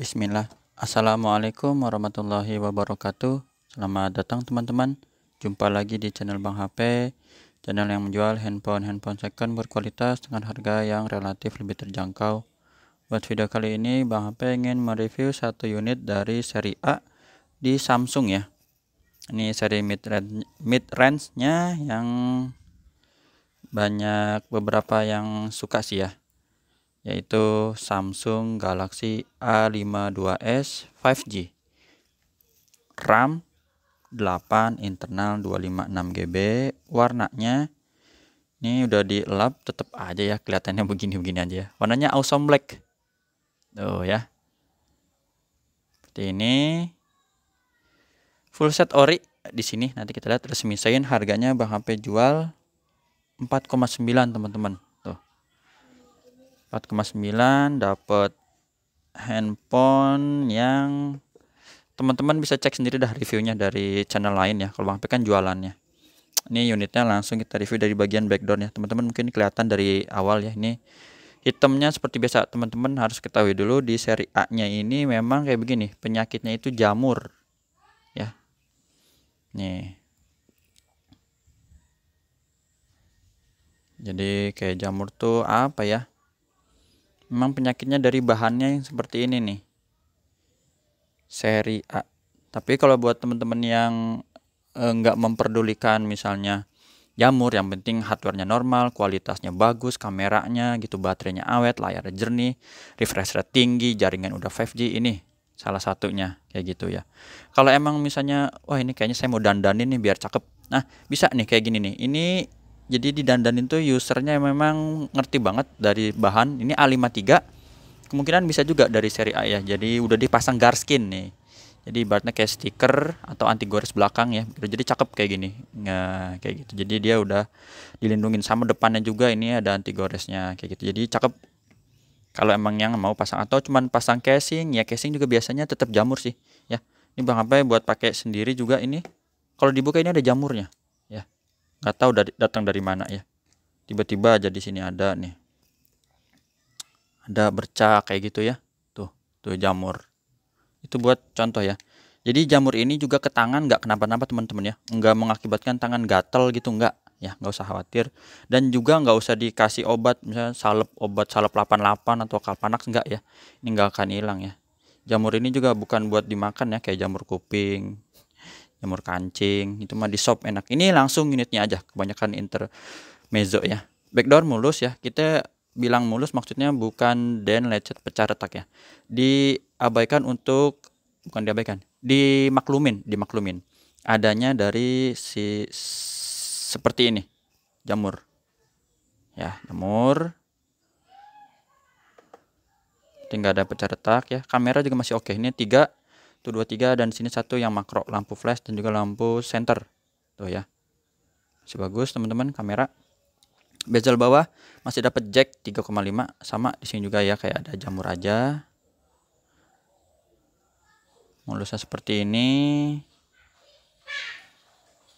Bismillah. Assalamualaikum warahmatullahi wabarakatuh. Selamat datang teman-teman. Jumpa lagi di channel Bang HP, channel yang menjual handphone-handphone second berkualitas dengan harga yang relatif lebih terjangkau. Buat video kali ini, Bang HP ingin mereview satu unit dari seri A di Samsung ya. Ini seri mid range mid nya yang banyak beberapa yang suka sih ya yaitu Samsung Galaxy A52s 5G RAM 8 internal 256GB warnanya ini udah di lap tetap aja ya kelihatannya begini-begini aja ya warnanya awesome black tuh ya seperti ini full set ori di sini nanti kita lihat resmi sign harganya Bang HP jual 4,9 teman-teman 4,9 dapat handphone yang teman-teman bisa cek sendiri dah reviewnya dari channel lain ya kalau Bang kan jualannya ini unitnya langsung kita review dari bagian backdoor ya teman-teman mungkin kelihatan dari awal ya ini hitamnya seperti biasa teman-teman harus ketahui dulu di seri A nya ini memang kayak begini penyakitnya itu jamur ya nih jadi kayak jamur tuh apa ya memang penyakitnya dari bahannya yang seperti ini nih seri A tapi kalau buat teman-teman yang eh, nggak e, memperdulikan misalnya jamur yang penting hardwarenya normal kualitasnya bagus kameranya gitu baterainya awet layarnya jernih refresh rate tinggi jaringan udah 5G ini salah satunya kayak gitu ya kalau emang misalnya wah ini kayaknya saya mau dandanin nih biar cakep nah bisa nih kayak gini nih ini jadi di dandanin tuh usernya memang ngerti banget dari bahan ini A53 kemungkinan bisa juga dari seri A ya jadi udah dipasang gar skin nih jadi ibaratnya kayak stiker atau anti gores belakang ya jadi cakep kayak gini nah, kayak gitu jadi dia udah dilindungin sama depannya juga ini ada anti goresnya kayak gitu jadi cakep kalau emang yang mau pasang atau cuman pasang casing ya casing juga biasanya tetap jamur sih ya ini bang apa ya, buat pakai sendiri juga ini kalau dibuka ini ada jamurnya nggak tahu dari datang dari mana ya tiba-tiba aja di sini ada nih ada bercak kayak gitu ya tuh tuh jamur itu buat contoh ya jadi jamur ini juga ke tangan nggak kenapa-napa teman-teman ya nggak mengakibatkan tangan gatel gitu nggak ya nggak usah khawatir dan juga nggak usah dikasih obat misalnya salep obat salep 88 atau kalpanax nggak ya ini nggak akan hilang ya jamur ini juga bukan buat dimakan ya kayak jamur kuping jamur kancing itu mah di shop enak ini langsung unitnya aja kebanyakan inter mezzo ya backdoor mulus ya kita bilang mulus maksudnya bukan dan lecet pecah retak ya diabaikan untuk bukan diabaikan dimaklumin dimaklumin adanya dari si seperti ini jamur ya jamur tinggal ada pecah retak ya kamera juga masih oke ini tiga 1 dua tiga dan sini satu yang makro lampu flash dan juga lampu center tuh ya masih bagus teman-teman kamera bezel bawah masih dapat jack 3,5 sama di sini juga ya kayak ada jamur aja mulusnya seperti ini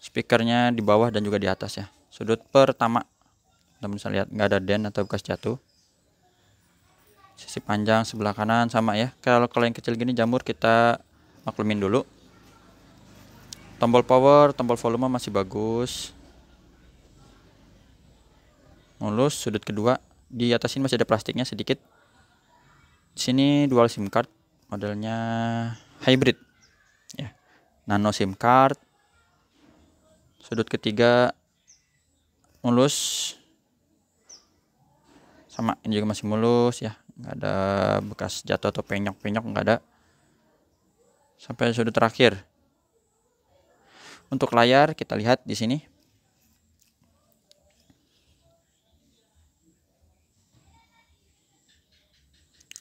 speakernya di bawah dan juga di atas ya sudut pertama teman teman bisa lihat nggak ada dent atau bekas jatuh sisi panjang sebelah kanan sama ya kalau kalau yang kecil gini jamur kita maklumin dulu tombol power tombol volume masih bagus mulus sudut kedua di atas ini masih ada plastiknya sedikit sini dual SIM card modelnya hybrid ya nano SIM card sudut ketiga mulus sama ini juga masih mulus ya nggak ada bekas jatuh atau penyok-penyok nggak ada sampai sudut terakhir. Untuk layar kita lihat di sini.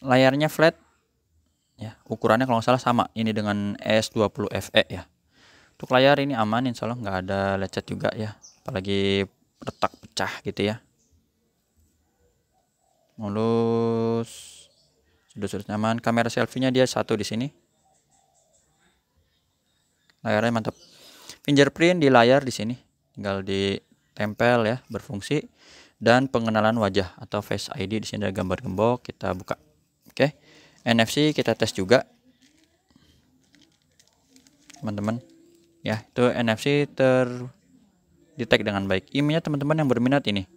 Layarnya flat. Ya, ukurannya kalau nggak salah sama ini dengan S20 FE ya. Untuk layar ini aman insya Allah nggak ada lecet juga ya. Apalagi retak pecah gitu ya. Mulus sudah sudah nyaman. Kamera selfie-nya dia satu di sini layarnya mantap fingerprint di layar di sini tinggal ditempel ya berfungsi dan pengenalan wajah atau face ID di sini ada gambar gembok kita buka oke okay. NFC kita tes juga teman-teman ya itu NFC ter dengan baik IMnya teman-teman yang berminat ini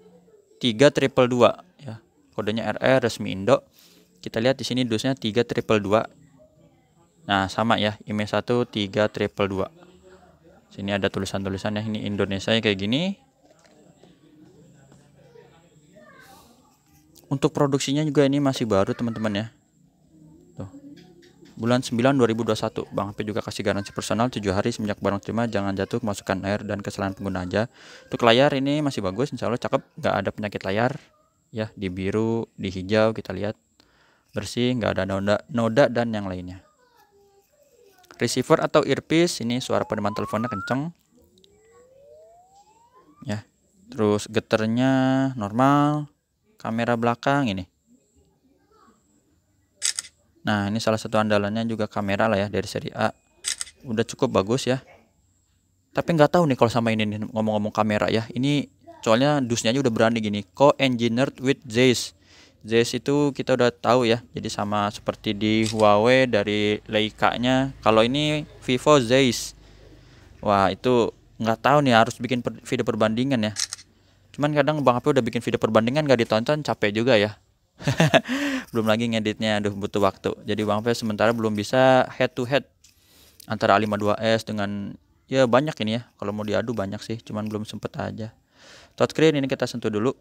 3 triple 2 ya kodenya RR resmi Indo kita lihat di sini dusnya 3 triple 2 Nah, sama ya, IMEI 1 3 triple 2. Sini ada tulisan-tulisannya ini Indonesia kayak gini. Untuk produksinya juga ini masih baru, teman-teman ya. Tuh. Bulan 9 2021, Bang HP juga kasih garansi personal 7 hari semenjak barang terima jangan jatuh masukkan air dan kesalahan pengguna aja. Untuk layar ini masih bagus, insya Allah cakep, nggak ada penyakit layar ya di biru, di hijau kita lihat bersih, nggak ada noda, noda dan yang lainnya receiver atau earpiece ini suara pedoman teleponnya kenceng ya terus geternya normal kamera belakang ini nah ini salah satu andalannya juga kamera lah ya dari seri A udah cukup bagus ya tapi nggak tahu nih kalau sama ini ngomong-ngomong kamera ya ini soalnya dusnya aja udah berani gini co-engineered with Zeiss ZS itu kita udah tahu ya jadi sama seperti di Huawei dari Leica nya kalau ini Vivo ZS wah itu nggak tahu nih harus bikin per video perbandingan ya cuman kadang Bang Api udah bikin video perbandingan gak ditonton capek juga ya belum lagi ngeditnya aduh butuh waktu jadi Bang Fe sementara belum bisa head to head antara A52s dengan ya banyak ini ya kalau mau diadu banyak sih cuman belum sempet aja touchscreen ini kita sentuh dulu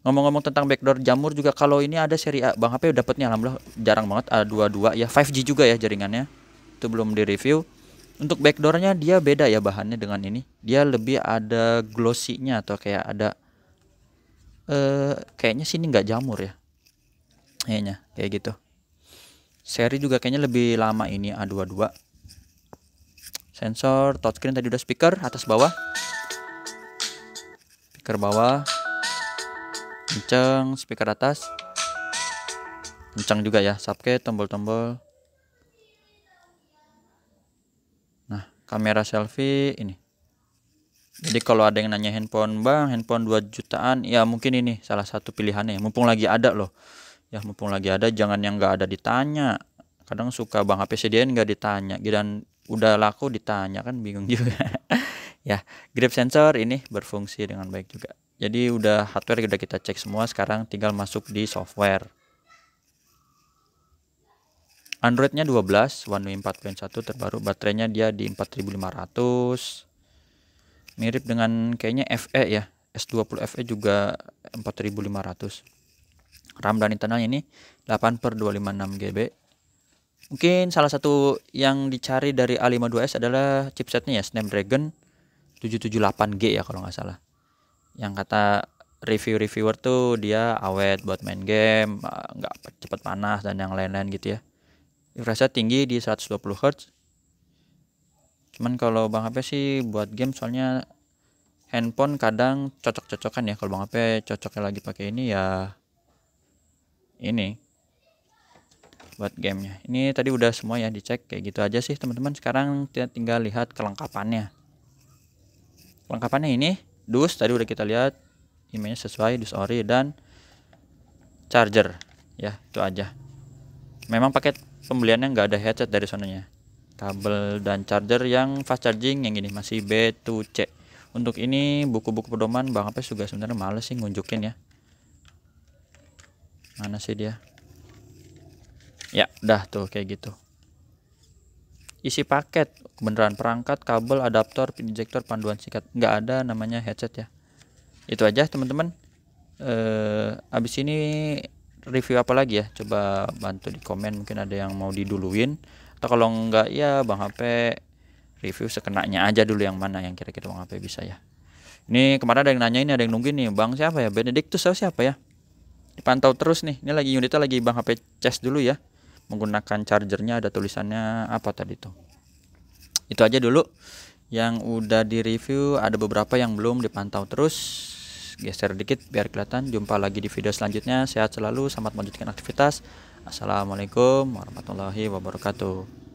Ngomong-ngomong tentang backdoor jamur juga kalau ini ada seri A. Bang HP dapatnya alhamdulillah jarang banget A22 ya. 5G juga ya jaringannya. Itu belum direview. Untuk backdoornya dia beda ya bahannya dengan ini. Dia lebih ada glossy-nya atau kayak ada eh kayaknya sini nggak jamur ya. Kayaknya kayak gitu. Seri juga kayaknya lebih lama ini A22. Sensor touchscreen tadi udah speaker atas bawah. Speaker bawah kenceng speaker atas kenceng juga ya subke tombol-tombol nah kamera selfie ini jadi kalau ada yang nanya handphone bang handphone 2 jutaan ya mungkin ini salah satu pilihannya mumpung lagi ada loh ya mumpung lagi ada jangan yang nggak ada ditanya kadang suka bang HP CDN nggak ditanya dan udah laku ditanya kan bingung juga ya grip sensor ini berfungsi dengan baik juga jadi udah hardware udah kita cek semua sekarang tinggal masuk di software Androidnya 12 One UI 4.1 terbaru baterainya dia di 4500 mirip dengan kayaknya FE ya S20 FE juga 4500 RAM dan internalnya ini 8 per 256 GB mungkin salah satu yang dicari dari A52s adalah chipsetnya ya Snapdragon 778G ya kalau nggak salah yang kata review-reviewer tuh dia awet buat main game eh, nggak cepet panas dan yang lain-lain gitu ya refresh tinggi di 120 Hz cuman kalau Bang HP sih buat game soalnya handphone kadang cocok-cocokan ya kalau Bang HP cocoknya lagi pakai ini ya ini buat gamenya ini tadi udah semua ya dicek kayak gitu aja sih teman-teman sekarang kita tinggal lihat kelengkapannya kelengkapannya ini dus tadi udah kita lihat emailnya sesuai dus ori dan charger ya itu aja memang paket pembeliannya nggak ada headset dari sononya kabel dan charger yang fast charging yang ini masih B2C untuk ini buku-buku pedoman Bang Apes juga sebenarnya males sih ngunjukin ya mana sih dia ya udah tuh kayak gitu isi paket kebenaran perangkat kabel adaptor injektor panduan singkat nggak ada namanya headset ya itu aja teman-teman eh, abis ini review apa lagi ya coba bantu di komen mungkin ada yang mau diduluin atau kalau enggak ya Bang HP review sekenanya aja dulu yang mana yang kira-kira Bang HP bisa ya ini kemarin ada yang nanya ini ada yang nungguin nih Bang siapa ya Benedictus siapa ya dipantau terus nih ini lagi unitnya lagi Bang HP chest dulu ya menggunakan chargernya ada tulisannya apa tadi tuh itu aja dulu yang udah di review ada beberapa yang belum dipantau terus geser dikit biar kelihatan jumpa lagi di video selanjutnya sehat selalu selamat melanjutkan aktivitas assalamualaikum warahmatullahi wabarakatuh